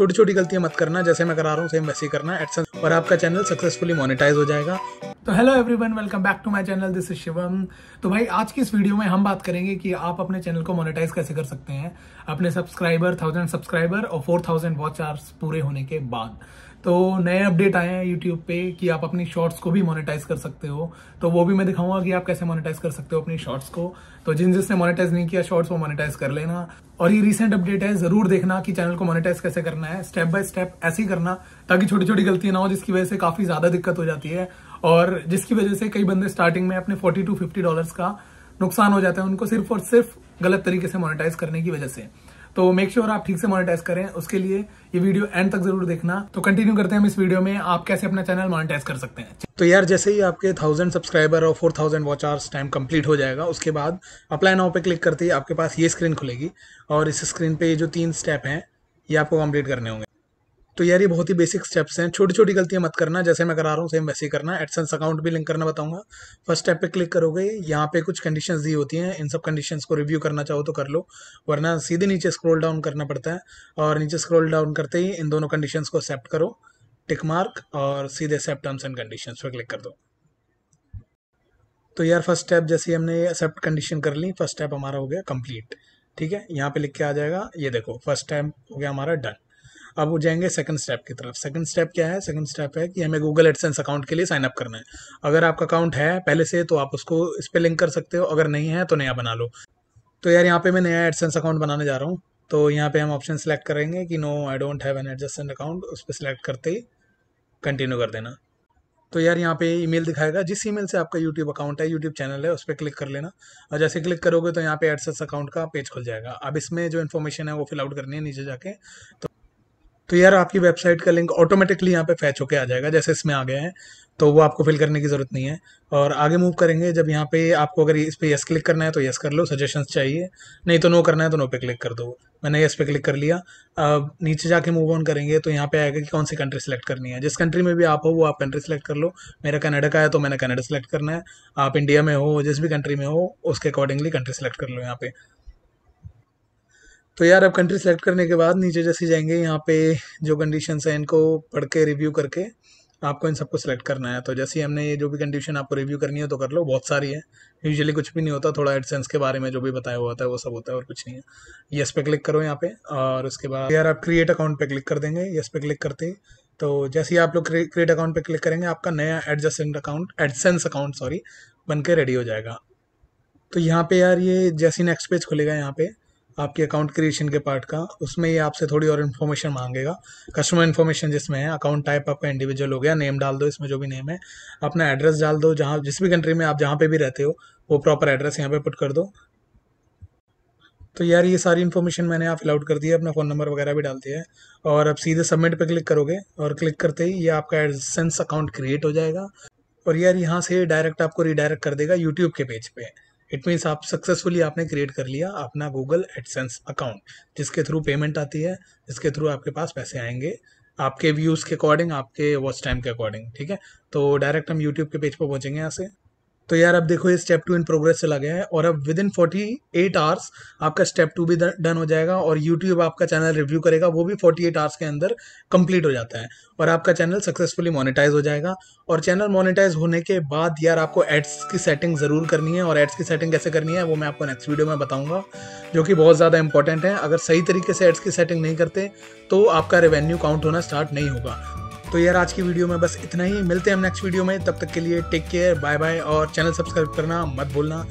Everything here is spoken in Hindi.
छोटी छोटी गलतियां मत करना जैसे मैं करा रहा हूँ सेम वैसे ही करना एडसेंस और आपका चैनल सक्सेसफुली मोनिटाइज हो जाएगा तो hello everyone welcome back to my channel this is Shivam तो भाई आज की इस वीडियो में हम बात करेंगे कि आप अपने चैनल को मोनेटाइज कैसे कर सकते हैं अपने सब्सक्राइबर थाउजेंड सब्सक्राइबर और फोर थाउजेंड वॉच आर्स पूरे होने के बाद तो नए अपडेट आए हैं यूट्यूब पे कि आप अपनी शॉर्ट्स को भी मोनेटाइज कर सकते हो तो वो भी मैं दिखाऊंगा कि आप कैसे मोनेटाइज कर सकते हो अपनी शॉर्ट्स को तो जिन जिसने मोनेटाइज नहीं किया शॉर्ट्स वो मोनेटाइज कर लेना और ये रिसेंट अपडेट है जरूर देखना कि चैनल को मोनेटाइज कैसे करना है स्टेप बाय स्टेप ऐसे ही करना ताकि छोटी छोटी गलतियां ना हो जिसकी वजह से काफी ज्यादा दिक्कत हो जाती है और जिसकी वजह से कई बंदे स्टार्टिंग में अपने फोर्टी टू फिफ्टी डॉलर्स का नुकसान हो जाता है उनको सिर्फ और सिर्फ गलत तरीके से मोनेटाइज करने की वजह से तो मेक श्योर sure आप ठीक से मोनेटाइज करें उसके लिए ये वीडियो एंड तक जरूर देखना तो कंटिन्यू करते हैं हम इस वीडियो में आप कैसे अपना चैनल मोनेटाइज कर सकते हैं तो यार जैसे ही आपके थाउजेंड सब्सक्राइबर और four thousand watch hours time complete हो जाएगा उसके बाद अप्लाई नाउ पे क्लिक करते ही आपके पास ये स्क्रीन खुलेगी और इस स्क्रीन पे ये जो तीन स्टेप हैं ये आपको कंप्लीट करने होंगे तो यार ये बहुत ही बेसिक स्टेप्स हैं छोटी छोटी गलतियाँ मत करना जैसे मैं करा रहा हूँ सेम वैसे ही करना एडसेंस अकाउंट भी लिंक करना बताऊँगा फर्स्ट स्टेप पे क्लिक करोगे यहाँ पे कुछ कंडीशंस दी होती हैं इन सब कंडीशंस को रिव्यू करना चाहो तो कर लो वरना सीधे नीचे स्क्रोल डाउन करना पड़ता है और नीचे स्क्रोल डाउन करते ही इन दोनों कंडीशन को एक्सेप्ट करो टिक मार्क और सीधे एक्सेप्ट टर्म्स एंड कंडीशन पर क्लिक कर दो तो यार फर्स्ट स्टेप जैसे हमने एक्सेप्ट कंडीशन कर ली फर्स्ट स्टेप हमारा हो गया कंप्लीट ठीक है यहाँ पे लिख के आ जाएगा ये देखो फर्स्ट टाइम हो गया हमारा डन अब वो जाएंगे सेकंड स्टेप की तरफ सेकंड स्टेप क्या है सेकंड स्टेप है कि हमें गूगल एडसेंस अकाउंट के लिए साइन अप करना है अगर आपका अकाउंट है पहले से तो आप उसको इस पर लिंक कर सकते हो अगर नहीं है तो नया बना लो तो यार यहाँ पे मैं नया एडसेंस अकाउंट बनाने जा रहा हूँ तो यहाँ पे हम ऑप्शन सेलेक्ट करेंगे कि no I don't have an AdSense account उस पर सिलेक्ट करते ही कंटिन्यू कर देना तो यार यहाँ पे ईमेल दिखाएगा जिस ईमेल से आपका यूट्यूब अकाउंट है यूट्यूब चैनल है उस पर क्लिक कर लेना और जैसे क्लिक करोगे तो यहाँ पे एडसेस अकाउंट का पेज खुल जाएगा अब इसमें जो इन्फॉर्मेशन है वो फिल आउट करनी है नीचे जाके तो तो यार आपकी वेबसाइट का लिंक ऑटोमेटिकली यहाँ पे फैच होके आ जाएगा जैसे इसमें आ गया है तो वो आपको फिल करने की ज़रूरत नहीं है और आगे मूव करेंगे जब यहाँ पे आपको अगर इस पर येस क्लिक करना है तो येस कर लो सजेशंस चाहिए नहीं तो नो करना है तो नो पे क्लिक कर दो मैंने यस पे क्लिक कर लिया अब नीचे जाके मूव ऑन करेंगे तो यहाँ पे आएगा कि कौन सी कंट्री सेलेक्ट करनी है जिस कंट्री में भी आप हो वो आप कंट्री सेलेक्ट कर लो मेरा कनाडा का है तो मैंने कनाडा सेलेक्ट करना है आप इंडिया में हो जिस भी कंट्री में हो उसके अकॉर्डिंगली कंट्री सेलेक्ट कर लो यहाँ पे तो यार अब कंट्री सेलेक्ट करने के बाद नीचे जैसे जाएंगे यहाँ पे जो कंडीशन हैं इनको पढ़ के रिव्यू करके आपको इन सबको सेलेक्ट करना है तो जैसे हमने ये जो भी कंडीशन आपको रिव्यू करनी है तो कर लो बहुत सारी है यूजुअली कुछ भी नहीं होता थोड़ा एडसेंस के बारे में जो भी बताया हुआ था वो सब होता है और कुछ नहीं है यस पे क्लिक करो यहाँ पे और उसके बाद यार आप क्रिएट अकाउंट पे क्लिक कर देंगे यस पे क्लिक करते ही तो जैसे ही आप लोग क्रिएट अकाउंट पे क्लिक करेंगे आपका नया AdSense account AdSense account sorry बन के रेडी हो जाएगा तो यहाँ पे यार ये जैसे नेक्स्ट पेज खुलेगा यहाँ पे आपके अकाउंट क्रिएशन के पार्ट का उसमें ये आपसे थोड़ी और इन्फॉर्मेशन मांगेगा कस्टमर इन्फॉर्मेशन जिसमें है अकाउंट टाइप आपका इंडिविजुअल हो गया नेम डाल दो इसमें जो भी नेम है अपना एड्रेस डाल दो जहाँ जिस भी कंट्री में आप जहाँ पे भी रहते हो वो प्रॉपर एड्रेस यहाँ पे पुट कर दो तो यार ये सारी इन्फॉर्मेशन मैंने यहाँ फिलआउट कर दी है अपना फ़ोन नंबर वगैरह भी डाल दिया है और अब सीधे सबमिट पर क्लिक करोगे और क्लिक करते ही ये आपका एडसेंस अकाउंट क्रिएट हो जाएगा और यार यहाँ से डायरेक्ट आपको रिडायरेक्ट कर देगा यूट्यूब के पेज पे इट मीन्स आप सक्सेसफुली आपने क्रिएट कर लिया अपना गूगल एडसेंस अकाउंट जिसके थ्रू पेमेंट आती है जिसके थ्रू आपके पास पैसे आएंगे आपके व्यूज़ के अकॉर्डिंग आपके वॉच टाइम के अकॉर्डिंग ठीक है तो डायरेक्ट हम यूट्यूब के पेज पर पहुँचेंगे यहाँ से तो यार अब देखो ये स्टेप टू इन प्रोग्रेस चला गया है और अब within forty eight hours आपका स्टेप टू भी डन हो जाएगा और यूट्यूब आपका चैनल रिव्यू करेगा वो भी फोर्टी एट आवर्स के अंदर कंप्लीट हो जाता है और आपका चैनल सक्सेसफुली मोनिटाइज हो जाएगा और चैनल मोनिटाइज होने के बाद यार आपको एड्स की सेटिंग ज़रूर करनी है और एड्स की सेटिंग कैसे करनी है वो मैं आपको नेक्स्ट वीडियो में बताऊँगा जो कि बहुत ज़्यादा इंपॉर्टेंट है अगर सही तरीके से एड्स की सेटिंग नहीं करते तो आपका रेवेन्यू काउंट होना स्टार्ट नहीं होगा तो यार आज की वीडियो में बस इतना ही मिलते हैं हम नेक्स्ट वीडियो में तब तक के लिए टेक केयर बाय बाय और चैनल सब्सक्राइब करना मत भूलना